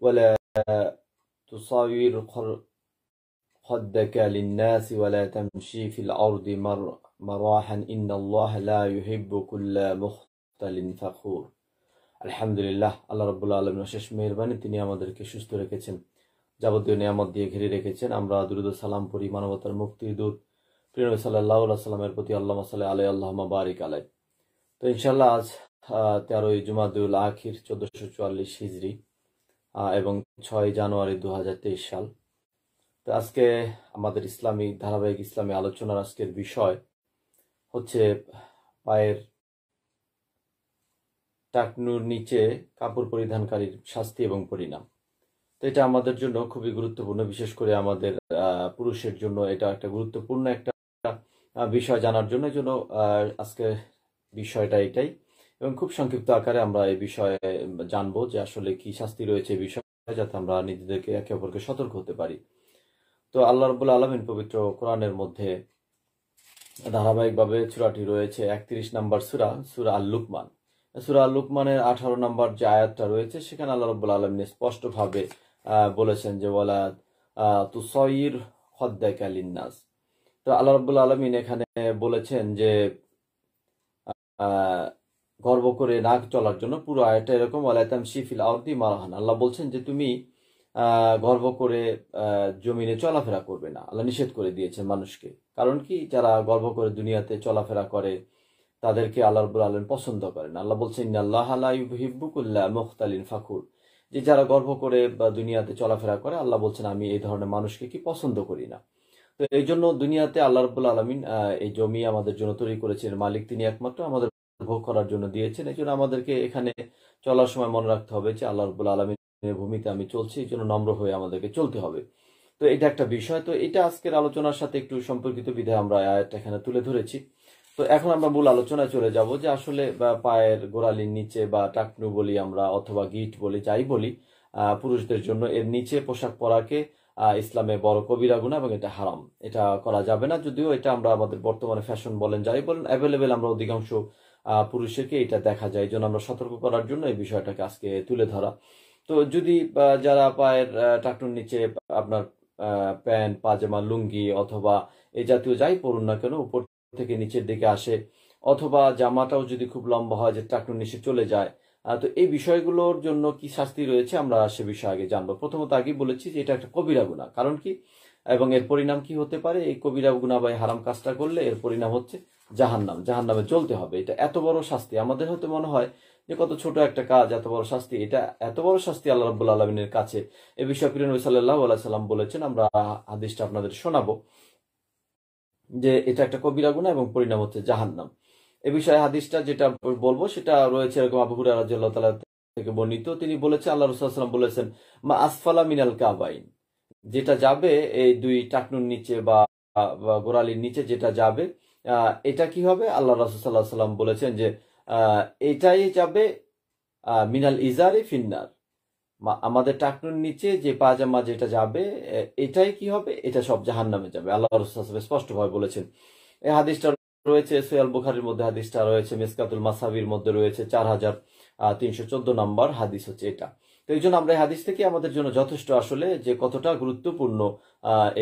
ولا تصاير خدك للناس ولا تمشي في الأرض مر مراحا إن الله لا يحب كل مختل فخور الحمد لله الله رب العالمين وشش مهربان الدنيا ما دركي شوستو ركتشن جابدو نعمة دي غري ركتشن أمرا درود السلام بوري ما نبطر مفتي دور فرينو صلى الله عليه وسلم ربطي اللهم صلى الله عليه اللهم بارك عليه تو إن شاء الله آج تيارو جمع دول آخر 1444 هجري এবং ছয় জানুয়ারি দু সাল তো আজকে আমাদের ইসলামী ধারাবাহিক ইসলামী আলোচনার আজকের বিষয় হচ্ছে পায়ের টাকনুর নিচে কাপড় পরিধানকারীর শাস্তি এবং পরিণাম তো এটা আমাদের জন্য খুবই গুরুত্বপূর্ণ বিশেষ করে আমাদের পুরুষের জন্য এটা একটা গুরুত্বপূর্ণ একটা বিষয় জানার জন্য জন্য আজকে বিষয়টা এটাই এবং খুব সংক্ষিপ্ত আকারে আমরা এই বিষয়ে জানবো যে আসলে কি শাস্তি রয়েছে এই বিষয়ে যাতে আমরা নিজেদেরকে একে অপরকে সতর্ক হতে পারি তো আল্লাহ রবুল্লা আলমিন পবিত্র কোরআনের মধ্যে ধারাবাহিকভাবে চূড়াটি রয়েছে একত্রিশ নম্বর সুরা সুরা আল লুকমান সুরা আল লুকমানের আঠারো নম্বর যে আয়াতটা রয়েছে সেখানে আল্লাহ রবুল্লা আলমিন স্পষ্টভাবে বলেছেন যে ওলা তু সয়ির হদ্দাক আলিন্নাস তো আল্লাহ রবুল্লা আলমিন এখানে বলেছেন যে গর্ব করে না চলার জন্য পুরো আয়টা এরকম আলাইতাম শিফিল আউদি মারাহান আল্লাহ বলছেন যে তুমি গর্ব করে জমিনে চলাফেরা করবে না আল্লাহ নিষেধ করে দিয়েছেন মানুষকে কারণ কি যারা গর্ব করে দুনিয়াতে চলাফেরা করে তাদেরকে আল্লাহ রবুল আলম পছন্দ করেন আল্লাহ বলছেন আল্লাহ হিব্বুকুল্লাহ মুখতালিন ফাকুর যে যারা গর্ব করে বা দুনিয়াতে চলাফেরা করে আল্লাহ বলছেন আমি এই ধরনের মানুষকে কি পছন্দ করি না তো এই জন্য দুনিয়াতে আল্লাহ রবুল আলমিন এই জমি আমাদের জন্য তৈরি করেছেন মালিক তিনি একমাত্র আমাদের ভোগ করার জন্য দিয়েছেন এই জন্য আমাদেরকে এখানে চলার সময় মনে রাখতে হবে যে আল্লাহ রবুল আলমীর ভূমিতে আমি চলছি এই জন্য নম্র হয়ে আমাদেরকে চলতে হবে তো এটা একটা বিষয় তো এটা আজকের আলোচনার সাথে একটু সম্পর্কিত বিধায় আমরা আয়াতটা এখানে তুলে ধরেছি তো এখন আমরা মূল আলোচনায় চলে যাব যে আসলে পায়ের গোড়ালির নিচে বা টাকনু বলি আমরা অথবা গিট বলি যাই বলি পুরুষদের জন্য এর নিচে পোশাক পরাকে ইসলামে বড় কবিরা গুণা এবং এটা হারাম এটা করা যাবে না যদিও এটা আমরা আমাদের বর্তমানে ফ্যাশন বলেন যাই বলেন অ্যাভেলেবেল আমরা অধিকাংশ পুরুষেরকে এটা দেখা যায় জন্য আমরা সতর্ক করার জন্য এই বিষয়টাকে আজকে তুলে ধরা তো যদি যারা পায়ের টাকটুর নিচে আপনার প্যান্ট পাজামা লুঙ্গি অথবা এ জাতীয় যাই পড়ুন না কেন উপর থেকে নিচের দিকে আসে অথবা জামাটাও যদি খুব লম্বা হয় যে টাকটুর নিচে চলে যায় তো এই বিষয়গুলোর জন্য কি শাস্তি রয়েছে আমরা সে বিষয়ে আগে জানবো প্রথমত আগে বলেছি যে এটা একটা কবিরা গুণা কারণ কি এবং এর পরিণাম কি হতে পারে এই কবিরা গুনাবাই হারাম কাজটা করলে এর পরিণাম হচ্ছে জাহান্নাম জাহান্নামে চলতে হবে এটা এত বড় শাস্তি আমাদের হয়তো মনে হয় যে কত ছোট একটা কাজ এত বড় শাস্তি এটা এত বড় শাস্তি আল্লাহ রাবুল আলমিনের কাছে এ বিষয়ে প্রিয় নবী সাল্লাহ সাল্লাম বলেছেন আমরা হাদিসটা আপনাদের শোনাবো যে এটা একটা কবিরা গুণা এবং পরিণাম হচ্ছে জাহান্নাম এ বিষয়ে হাদিসটা যেটা বলবো সেটা রয়েছে এরকম আবু হুরা তালা থেকে বর্ণিত তিনি বলেছেন আল্লাহ রসুল্লাহ বলেছেন মা আসফালা মিনাল কাবাইন যেটা যাবে এই দুই টাকনুর নিচে বা গোড়ালির নিচে যেটা যাবে এটা কি হবে আল্লাহ রসুল্লাহ সাল্লাম বলেছেন যে এটাই যাবে মিনাল ইজারি ফিন্নার আমাদের টাকনুর নিচে যে পাজামা যেটা যাবে এটাই কি হবে এটা সব জাহান নামে যাবে আল্লাহ রসুল স্পষ্টভাবে বলেছেন এই হাদিসটা রয়েছে সোয়াল বুখারির মধ্যে হাদিসটা রয়েছে মেসকাতুল মাসাবির মধ্যে রয়েছে চার হাজার তিনশো চোদ্দ নম্বর হাদিস হচ্ছে এটা তো এই জন্য আমরা এই হাদিস থেকে আমাদের জন্য যথেষ্ট আসলে যে কতটা গুরুত্বপূর্ণ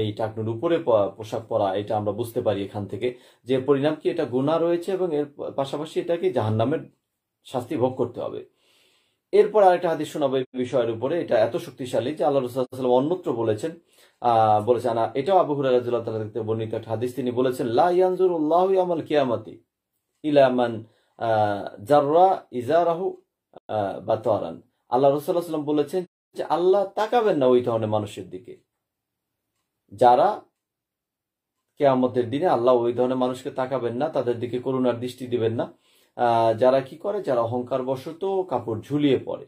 এই টাকনুর উপরে পোশাক পরা এটা আমরা বুঝতে পারি এখান থেকে যে পরিণাম কি এটা গুণা রয়েছে এবং এর পাশাপাশি এটাকে জাহান্নামের শাস্তি ভোগ করতে হবে এরপর আরেকটা হাদিস শোনাবো এই বিষয়ের উপরে এটা এত শক্তিশালী যে আল্লাহ রসুল্লাহাম অন্যত্র বলেছেন বলেছেন এটাও আবু হুরা রাজুল্লাহ তালা থেকে বর্ণিত একটা হাদিস তিনি বলেছেন লা ইয়ানজুর উল্লাহ আমাল কিয়ামাতি ইলামান জাররা ইজারাহু বাতোয়ারান আল্লাহ রসুল্লাহাম বলেছেন যে আল্লাহ তাকাবেন না ওই ধরনের মানুষের দিকে যারা আমাদের দিনে আল্লাহ ওই ধরনের মানুষকে তাকাবেন না তাদের দিকে করুণার দৃষ্টি দিবেন না যারা কি করে যারা অহংকার বশত কাপড় ঝুলিয়ে পড়ে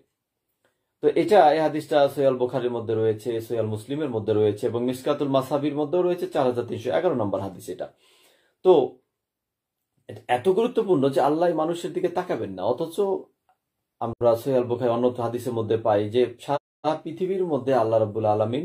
তো এটা এই হাদিসটা সৈয়াল বোখারের মধ্যে রয়েছে সৈয়াল মুসলিমের মধ্যে রয়েছে এবং মিসকাতুল মাসাবির মধ্যেও রয়েছে চার হাজার তিনশো এগারো নম্বর হাদিস এটা তো এত গুরুত্বপূর্ণ যে আল্লাহ মানুষের দিকে তাকাবেন না অথচ আমরা সোহেল বোখাই অন্য হাদিসের মধ্যে পাই যে সারা পৃথিবীর মধ্যে আল্লাহ রব্বুল আলমিন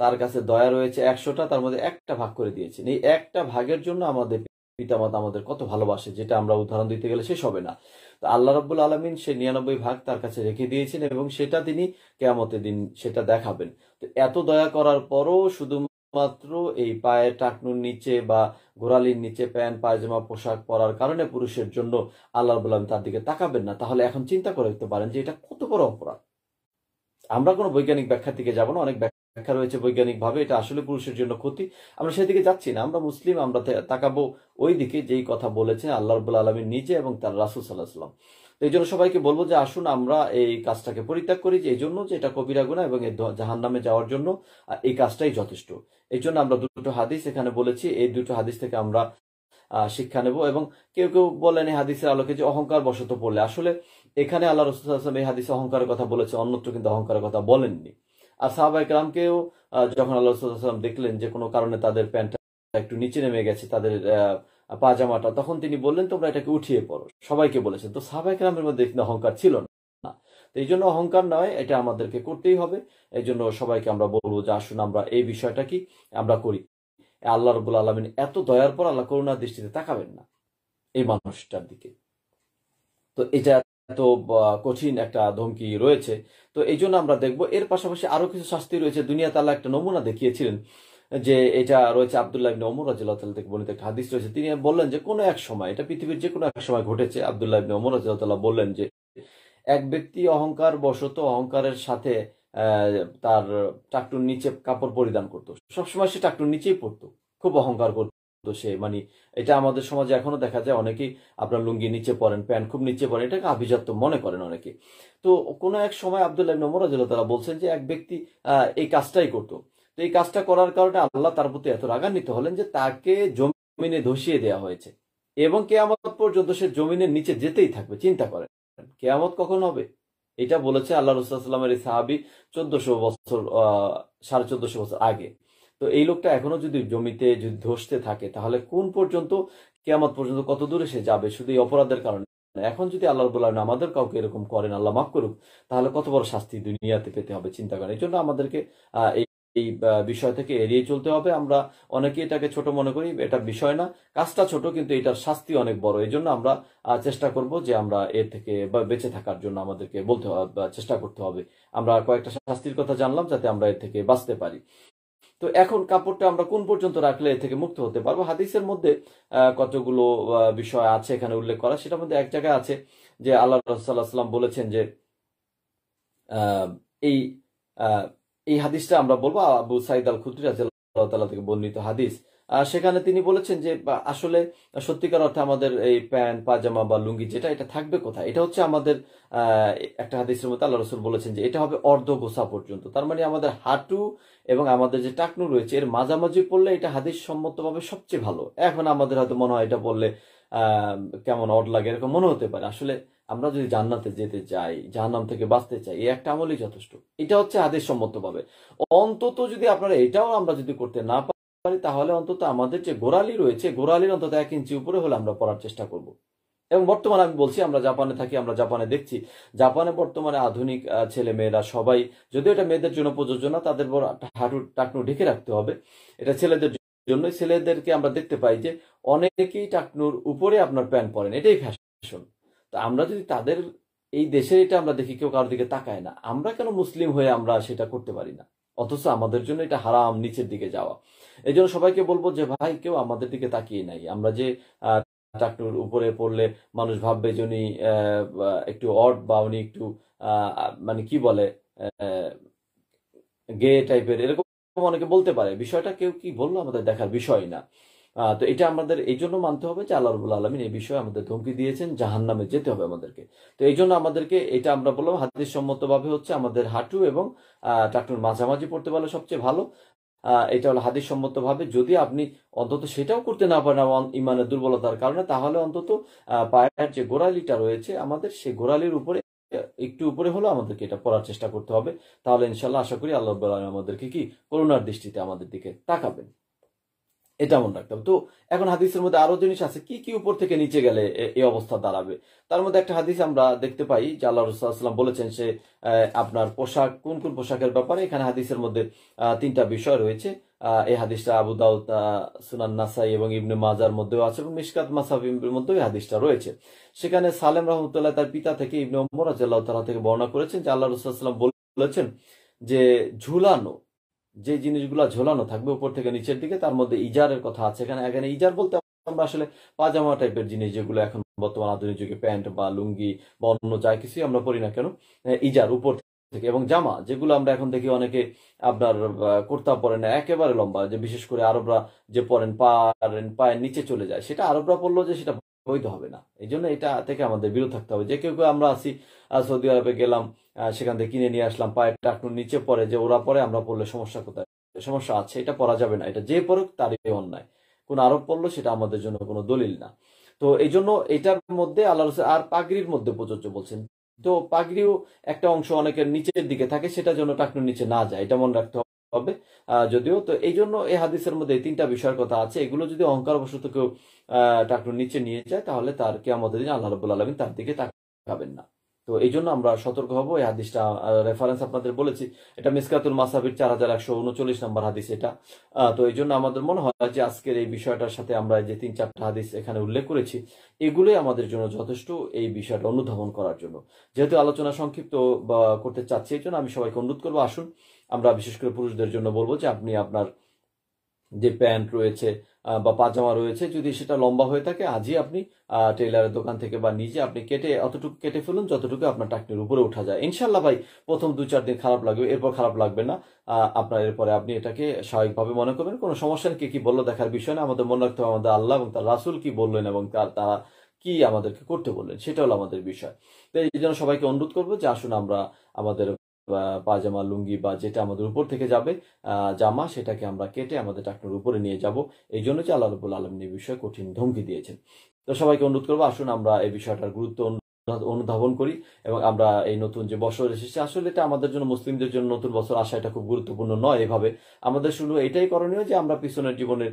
তার কাছে দয়া রয়েছে একশোটা তার মধ্যে একটা ভাগ করে দিয়েছেন এই একটা ভাগের জন্য আমাদের পিতামাতা আমাদের কত ভালোবাসে যেটা আমরা উদাহরণ দিতে গেলে শেষ হবে না তো আল্লাহ রব্বুল আলমিন সে নিরানব্বই ভাগ তার কাছে রেখে দিয়েছেন এবং সেটা তিনি কেয়ামতের দিন সেটা দেখাবেন তো এত দয়া করার পরও শুধু মাত্র এই পায়ের টাকনুর নিচে বা গোড়ালির নিচে প্যান্ট পায়জামা পোশাক পরার কারণে পুরুষের জন্য আল্লাহ বললাম তার দিকে তাকাবেন না তাহলে এখন চিন্তা করে দেখতে পারেন যে এটা কত বড় অপরাধ আমরা কোনো বৈজ্ঞানিক ব্যাখ্যার দিকে যাবো না অনেক ব্যাখ্যা রয়েছে বৈজ্ঞানিকভাবে এটা আসলে পুরুষের জন্য ক্ষতি আমরা সেদিকে যাচ্ছি না আমরা মুসলিম আমরা তাকাবো ওই দিকে যেই কথা বলেছে আল্লাহ রবুল্লা আলমী নিজে এবং তার রাসুল সাল্লাহ সাল্লাম এই জন্য সবাইকে বলবো যে আসুন আমরা এই কাজটাকে পরিত্যাগ করি যে এই জন্য যে এটা কবিরা গুণা এবং জাহান নামে যাওয়ার জন্য এই কাজটাই যথেষ্ট এই জন্য আমরা দুটো হাদিস এখানে বলেছি এই দুটো হাদিস থেকে আমরা শিক্ষা নেব এবং কেউ কেউ বলেন এই হাদিসের আলোকে যে অহংকার বশত পড়লে আসলে এখানে আল্লাহ আসলাম এই হাদিসে অহংকারের কথা বলেছে অন্যত্র কিন্তু অহংকারের কথা বলেননি আর সাহাবাই কালামকেও যখন আল্লাহ আসলাম দেখলেন যে কোনো কারণে তাদের প্যান্টটা একটু নিচে নেমে গেছে তাদের পাজামাটা তখন তিনি বললেন তোমরা এটাকে উঠিয়ে পড়ো সবাইকে বলেছেন তো সাহবাই কেরামের মধ্যে অহংকার ছিল না তো এই জন্য অহংকার নয় এটা আমাদেরকে করতেই হবে এই জন্য সবাইকে আমরা বলবো যে আসুন আমরা এই বিষয়টা কি আমরা করি আল্লাহ রবুল আলমিন এত দয়ার পর আল্লাহ করুণার দৃষ্টিতে তাকাবেন না এই মানুষটার দিকে তো এটা এত কঠিন একটা ধমকি রয়েছে তো এই জন্য আমরা দেখব এর পাশাপাশি আরো কিছু শাস্তি রয়েছে দুনিয়া তালা একটা নমুনা দেখিয়েছিলেন যে এটা রয়েছে আবদুল্লাহ নমর ওমর থেকে বলিতে একটা হাদিস রয়েছে তিনি বললেন যে কোনো এক সময় এটা পৃথিবীর যে কোনো এক সময় ঘটেছে আবদুল্লাহ নমর ওমর বললেন যে এক ব্যক্তি অহংকার বশত অহংকারের সাথে তার টাকটুর নিচে কাপড় পরিধান করতো সবসময় সে টাকটুর নিচেই পড়ত খুব অহংকার করতো সে মানে এটা আমাদের সমাজে এখনো দেখা যায় অনেকেই আপনার লুঙ্গি নিচে পড়েন প্যান্ট খুব নিচে পড়েন এটাকে আভিজাত্য মনে করেন অনেকে তো কোনো এক সময় আবদুল্লাহ নমর তারা বলছেন যে এক ব্যক্তি এই কাজটাই করতো তো এই কাজটা করার কারণে আল্লাহ তার প্রতি এত রাগান্বিত হলেন যে তাকে জমিনে ধসিয়ে দেওয়া হয়েছে এবং কেয়ামত পর্যন্ত সে জমিনের নিচে যেতেই থাকবে চিন্তা করেন কেয়ামত কখন হবে এটা বলেছে আল্লাহ রুসাল্লামের এই সাহাবি চোদ্দশো বছর সাড়ে চোদ্দশো বছর আগে তো এই লোকটা এখনো যদি জমিতে যদি ধসতে থাকে তাহলে কোন পর্যন্ত কেয়ামত পর্যন্ত কত দূরে সে যাবে শুধু এই অপরাধের কারণে এখন যদি আল্লাহ বলেন আমাদের কাউকে এরকম করেন আল্লাহ মাফ করুক তাহলে কত বড় শাস্তি দুনিয়াতে পেতে হবে চিন্তা করেন এই জন্য আমাদেরকে এই এই বিষয় থেকে এড়িয়ে চলতে হবে আমরা অনেকে এটাকে ছোট মনে করি এটা বিষয় না কাজটা ছোট কিন্তু এটার শাস্তি অনেক বড় এই জন্য আমরা চেষ্টা করব যে আমরা এর থেকে বেঁচে থাকার জন্য আমাদেরকে বলতে চেষ্টা করতে হবে আমরা কয়েকটা শাস্তির কথা জানলাম যাতে আমরা এর থেকে বাঁচতে পারি তো এখন কাপড়টা আমরা কোন পর্যন্ত রাখলে এ থেকে মুক্ত হতে পারবো হাদিসের মধ্যে কতগুলো বিষয় আছে এখানে উল্লেখ করা সেটার মধ্যে এক জায়গায় আছে যে আল্লাহ রসাল্লাম বলেছেন যে এই এই হাদিসটা আমরা বলবো আবু সাইদ আল খুদ্রি আল্লাহ থেকে বর্ণিত হাদিস সেখানে তিনি বলেছেন যে আসলে সত্যিকার অর্থে আমাদের এই প্যান্ট পাজামা বা লুঙ্গি যেটা এটা থাকবে কোথায় এটা হচ্ছে আমাদের একটা হাদিসের মতো আল্লাহ রসুল বলেছেন যে এটা হবে অর্ধ গোসা পর্যন্ত তার মানে আমাদের হাঁটু এবং আমাদের যে টাকনু রয়েছে এর মাঝামাঝি পড়লে এটা হাদিস সম্মতভাবে সবচেয়ে ভালো এখন আমাদের হয়তো মনে হয় এটা পড়লে কেমন অড লাগে এরকম মনে হতে পারে আসলে আমরা যদি জান্নাতে যেতে চাই জাহান্নাম থেকে বাঁচতে চাই এই একটা আমলই যথেষ্ট এটা হচ্ছে আদেশ সম্মতভাবে অন্তত যদি আপনারা এটাও আমরা যদি করতে না পারি তাহলে অন্তত আমাদের যে গোড়ালি রয়েছে গোড়ালির অন্তত এক ইঞ্চি উপরে হলে আমরা পড়ার চেষ্টা করব এবং বর্তমানে আমি বলছি আমরা জাপানে থাকি আমরা জাপানে দেখছি জাপানে বর্তমানে আধুনিক ছেলে মেয়েরা সবাই যদিও এটা মেয়েদের জন্য প্রযোজ্য না তাদের হাঁটু টাকনু ঢেকে রাখতে হবে এটা ছেলেদের জন্য ছেলেদেরকে আমরা দেখতে পাই যে অনেকেই টাকনুর উপরে আপনার প্যান্ট পরেন এটাই ফ্যাশন তা আমরা যদি তাদের এই দেশের এটা আমরা দেখি কেউ কারোর দিকে তাকায় না আমরা কেন মুসলিম হয়ে আমরা সেটা করতে পারি না অথচ আমাদের জন্য এটা হারাম নিচের দিকে যাওয়া এই জন্য সবাইকে বলবো যে ভাই কেউ আমাদের দিকে তাকিয়ে নাই আমরা যে টাকটুর উপরে পড়লে মানুষ ভাববে যে উনি একটু অড বা উনি একটু মানে কি বলে গে টাইপের এরকম অনেকে বলতে পারে বিষয়টা কেউ কি বললো আমাদের দেখার বিষয় না তো এটা আমাদের এই জন্য মানতে হবে যে আল্লাহ রবুল্লা আলমিন এই বিষয়ে আমাদের ধমকি দিয়েছেন জাহান নামে যেতে হবে আমাদেরকে তো এই জন্য আমাদেরকে এটা আমরা বললাম হাদিস সম্মতভাবে হচ্ছে আমাদের হাঁটু এবং টাকটুর মাঝামাঝি পড়তে পারলে সবচেয়ে ভালো এটা হলো হাদিস সম্মতভাবে যদি আপনি অন্তত সেটাও করতে না পারেন ইমানের দুর্বলতার কারণে তাহলে অন্তত পায়ের যে গোড়ালিটা রয়েছে আমাদের সেই গোড়ালির উপরে একটু উপরে হলেও আমাদেরকে এটা পড়ার চেষ্টা করতে হবে তাহলে ইনশাল্লাহ আশা করি আল্লাহ আমাদেরকে কি করোনার দৃষ্টিতে আমাদের দিকে তাকাবেন এটা মনে রাখতে হবে তো এখন হাদিসের মধ্যে আরো জিনিস আছে কি কি উপর থেকে নিচে গেলে এই অবস্থা দাঁড়াবে তার মধ্যে একটা হাদিস আমরা দেখতে পাই যে আল্লাহ রুসাল্লাম বলেছেন সে আপনার পোশাক কোন কোন পোশাকের ব্যাপারে এখানে হাদিসের মধ্যে তিনটা বিষয় রয়েছে এই হাদিসটা আবু দাউদ সুনান নাসাই এবং ইবনে মাজার মধ্যেও আছে এবং মিসকাত মাসাবিমের মধ্যেও এই হাদিসটা রয়েছে সেখানে সালেম রহমতুল্লাহ তার পিতা থেকে ইবনে মোরাজ তালা থেকে বর্ণনা করেছেন যে আল্লাহ রুসাল্লাম বলেছেন যে ঝুলানো যে জিনিসগুলো ঝোলানো থাকবে উপর থেকে নিচের দিকে তার মধ্যে ইজারের কথা আছে এখানে এখানে ইজার বলতে আমরা আসলে পাজামা টাইপের জিনিস যেগুলো এখন বর্তমান আধুনিক যুগে প্যান্ট বা লুঙ্গি বা অন্য যা কিছুই আমরা পড়ি না কেন ইজার উপর থেকে এবং জামা যেগুলো আমরা এখন দেখি অনেকে আপনার কুর্তা পরে না একেবারে লম্বা যে বিশেষ করে আরবরা যে পরেন পা পায়ের নিচে চলে যায় সেটা আরবরা পরলো যে সেটা বৈধ হবে না এই জন্য এটা থেকে আমাদের বিরত থাকতে হবে যে কেউ কেউ আমরা আসি সৌদি আরবে গেলাম সেখান থেকে কিনে নিয়ে আসলাম পায়ের টাকনুর নিচে পড়ে যে ওরা পরে আমরা পড়লে সমস্যা কোথায় সমস্যা আছে এটা পরা যাবে না এটা যে পড়ুক তারই অন্যায় কোন আরোপ পড়লো সেটা আমাদের জন্য কোনো দলিল না তো এই জন্য এটার মধ্যে আল্লাহ আর পাগড়ির মধ্যে প্রযোজ্য বলছেন তো পাগড়িও একটা অংশ অনেকের নিচের দিকে থাকে সেটা যেন টাকনুর নিচে না যায় এটা মনে রাখতে হবে যদিও তো এই জন্য এই হাদিসের মধ্যে এই তিনটা বিষয়ের কথা আছে এগুলো যদি অহংকার অবশত কেউ টাকলুর নিচে নিয়ে যায় তাহলে তার কে আমাদের আল্লাহ রবুল্লা আলমিন তার দিকে তাকাবেন না তো এই জন্য আমরা সতর্ক হব এই হাদিসটা রেফারেন্স আপনাদের বলেছি এটা মিসকাতুল মাসাবির চার হাজার একশো উনচল্লিশ নম্বর হাদিস এটা তো এই জন্য আমাদের মনে হয় যে আজকের এই বিষয়টার সাথে আমরা যে তিন চারটা হাদিস এখানে উল্লেখ করেছি এগুলোই আমাদের জন্য যথেষ্ট এই বিষয়টা অনুধাবন করার জন্য যেহেতু আলোচনা সংক্ষিপ্ত করতে চাচ্ছি এই জন্য আমি সবাইকে অনুরোধ করবো আসুন আমরা বিশেষ করে পুরুষদের জন্য বলবো যে আপনি আপনার যে প্যান্ট রয়েছে বা পাজামা রয়েছে যদি সেটা লম্বা হয়ে থাকে আজই আপনি টেলারের দোকান থেকে বা নিজে আপনি কেটে অতটুকু কেটে ফেলুন যতটুকু আপনার টাকনির উপরে উঠা যায় ইনশাল্লাহ ভাই প্রথম দু চার দিন খারাপ লাগবে এরপর খারাপ লাগবে না আপনার এরপরে আপনি এটাকে স্বাভাবিকভাবে মনে করবেন কোনো সমস্যা কে কি বললো দেখার বিষয় না আমাদের মনে রাখতে হবে আমাদের আল্লাহ এবং তার রাসুল কি বললেন এবং তার তারা কি আমাদেরকে করতে বললেন সেটা হলো আমাদের বিষয় তাই এই জন্য সবাইকে অনুরোধ করবো যে আসুন আমরা আমাদের পাজামা লুঙ্গি বা যেটা আমাদের উপর থেকে যাবে জামা সেটাকে আমরা কেটে আমাদের টাকনুর উপরে নিয়ে যাব এই জন্য যে আল্লাহ রবুল আলমিন এই বিষয়ে কঠিন ধমকি দিয়েছেন তো সবাইকে অনুরোধ করবো আসুন আমরা এই বিষয়টার গুরুত্ব অনুধাবন করি এবং আমরা এই নতুন যে বছর এসেছে আসলে এটা আমাদের জন্য মুসলিমদের জন্য নতুন বছর আসা এটা খুব গুরুত্বপূর্ণ নয় এভাবে আমাদের শুধু এটাই করণীয় যে আমরা পিছনের জীবনের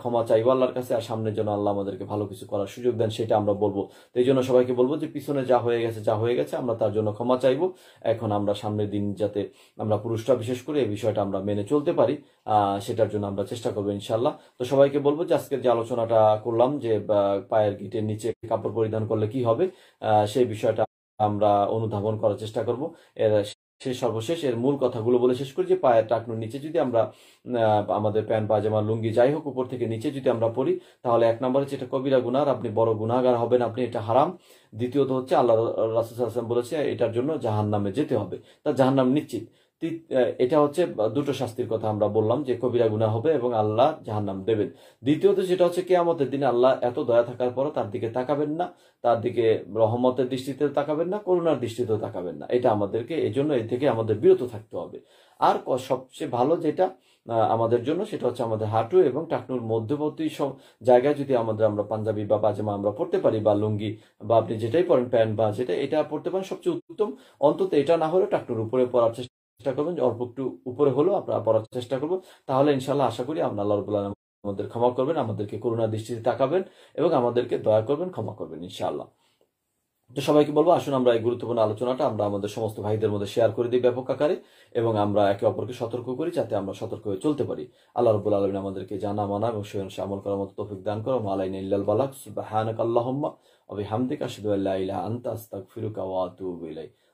ক্ষমা চাই আল্লাহর কাছে আর সামনের জন্য আল্লাহ আমাদেরকে ভালো কিছু করার সুযোগ দেন সেটা আমরা বলবো তো এই জন্য সবাইকে বলবো যে পিছনে যা হয়ে গেছে যা হয়ে গেছে আমরা তার জন্য ক্ষমা চাইব এখন আমরা সামনের দিন যাতে আমরা পুরুষরা বিশেষ করে এই বিষয়টা আমরা মেনে চলতে পারি সেটার জন্য আমরা চেষ্টা করবো ইনশাল্লাহ তো সবাইকে বলবো যে আজকে যে আলোচনাটা করলাম যে পায়ের গিটের নিচে কাপড় পরিধান করলে কি হবে সেই বিষয়টা আমরা অনুধাবন করার চেষ্টা করব এর সে সর্বশেষ এর মূল কথাগুলো বলে শেষ করি যে পায়ের টাকনুর নিচে যদি আমরা আমাদের প্যান্ট পাজামা লুঙ্গি যাই হোক উপর থেকে নিচে যদি আমরা পড়ি তাহলে এক নম্বর হচ্ছে এটা কবিরা গুনার আপনি বড় গুনাগার হবেন আপনি এটা হারাম দ্বিতীয়ত হচ্ছে আল্লাহ রাসুল বলেছে এটার জন্য জাহান্নামে যেতে হবে তা জাহান্নাম নিশ্চিত এটা হচ্ছে দুটো শাস্তির কথা আমরা বললাম যে কবিরা গুণা হবে এবং আল্লাহ জাহার নাম দেবেন দ্বিতীয়ত যেটা হচ্ছে আমাদের দিনে আল্লাহ এত দয়া থাকার পরও তার দিকে তাকাবেন না তার দিকে রহমতের দৃষ্টিতে তাকাবেন না করুণার দৃষ্টিতে তাকাবেন না এটা আমাদেরকে এজন্য এর থেকে আমাদের বিরত থাকতে হবে আর সবচেয়ে ভালো যেটা আমাদের জন্য সেটা হচ্ছে আমাদের হাঁটু এবং টাকনুর মধ্যবর্তী সব জায়গায় যদি আমাদের আমরা পাঞ্জাবি বা পাজামা আমরা পড়তে পারি বা লুঙ্গি বা আপনি যেটাই পরেন প্যান্ট বা যেটা এটা পড়তে পারেন সবচেয়ে উত্তম অন্তত এটা না হলে টাকনুর উপরে পড়ার চেষ্টা চেষ্টা করবেন যে অল্প একটু উপরে হলেও আমরা পড়ার চেষ্টা করবো তাহলে ইনশাল্লাহ আশা করি আপনার আল্লাহ আমাদের ক্ষমা করবেন আমাদেরকে করুণা দৃষ্টিতে তাকাবেন এবং আমাদেরকে দয়া করবেন ক্ষমা করবেন ইনশাআল্লাহ তো সবাইকে বলবো আসুন আমরা এই গুরুত্বপূর্ণ আলোচনাটা আমরা আমাদের সমস্ত ভাইদের মধ্যে শেয়ার করে দিই ব্যাপক আকারে এবং আমরা একে অপরকে সতর্ক করি যাতে আমরা সতর্ক হয়ে চলতে পারি আল্লাহ রবুল আলমিন আমাদেরকে জানা মানা এবং সৈয়ন আমল করার মতো তফিক দান করো মালাইন ইল্লাল বালাক সুবাহানাক আল্লাহুম্মা ওয়া হামদিক আসিদুল্লাহ আন্তা ইলাহা আনতা আস্তাগফিরুকা ওয়া